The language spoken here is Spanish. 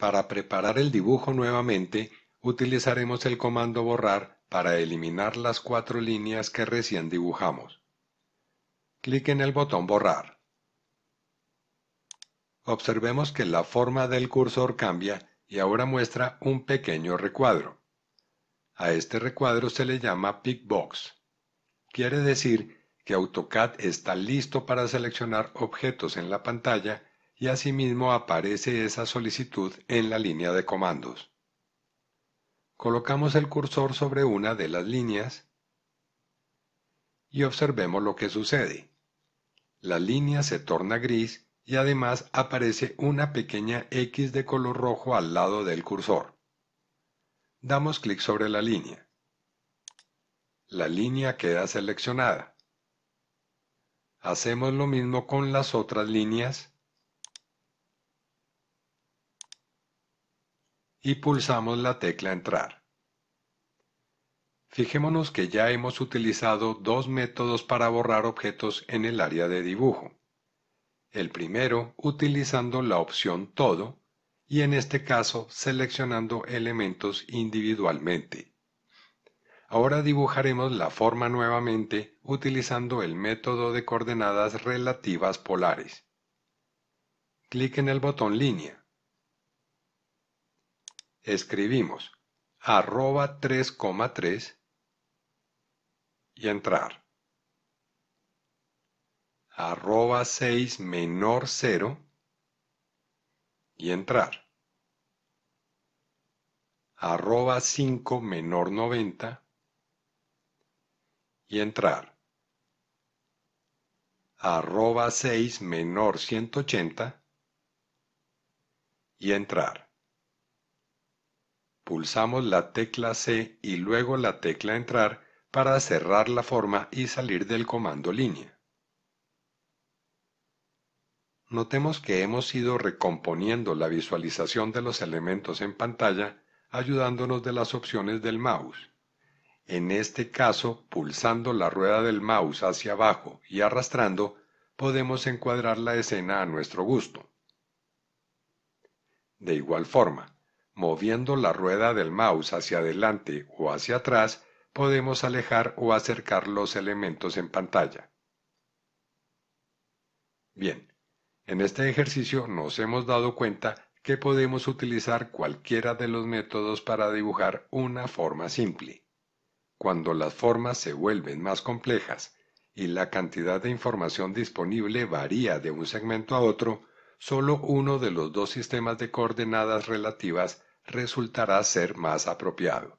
Para preparar el dibujo nuevamente, utilizaremos el comando borrar para eliminar las cuatro líneas que recién dibujamos. Clic en el botón borrar. Observemos que la forma del cursor cambia y ahora muestra un pequeño recuadro. A este recuadro se le llama Pickbox. Quiere decir que AutoCAD está listo para seleccionar objetos en la pantalla y asimismo aparece esa solicitud en la línea de comandos. Colocamos el cursor sobre una de las líneas y observemos lo que sucede. La línea se torna gris y además aparece una pequeña X de color rojo al lado del cursor. Damos clic sobre la línea. La línea queda seleccionada. Hacemos lo mismo con las otras líneas y pulsamos la tecla Entrar. Fijémonos que ya hemos utilizado dos métodos para borrar objetos en el área de dibujo. El primero utilizando la opción Todo y en este caso seleccionando elementos individualmente. Ahora dibujaremos la forma nuevamente utilizando el método de coordenadas relativas polares. Clic en el botón Línea escribimos arroba 3,3 y entrar. Arroba 6 menor 0 y entrar. Arroba 5 menor 90 y entrar. Arroba 6 menor 180 y entrar pulsamos la tecla C y luego la tecla Entrar para cerrar la forma y salir del comando línea. Notemos que hemos ido recomponiendo la visualización de los elementos en pantalla ayudándonos de las opciones del mouse. En este caso, pulsando la rueda del mouse hacia abajo y arrastrando, podemos encuadrar la escena a nuestro gusto. De igual forma, Moviendo la rueda del mouse hacia adelante o hacia atrás, podemos alejar o acercar los elementos en pantalla. Bien, en este ejercicio nos hemos dado cuenta que podemos utilizar cualquiera de los métodos para dibujar una forma simple. Cuando las formas se vuelven más complejas y la cantidad de información disponible varía de un segmento a otro, solo uno de los dos sistemas de coordenadas relativas resultará ser más apropiado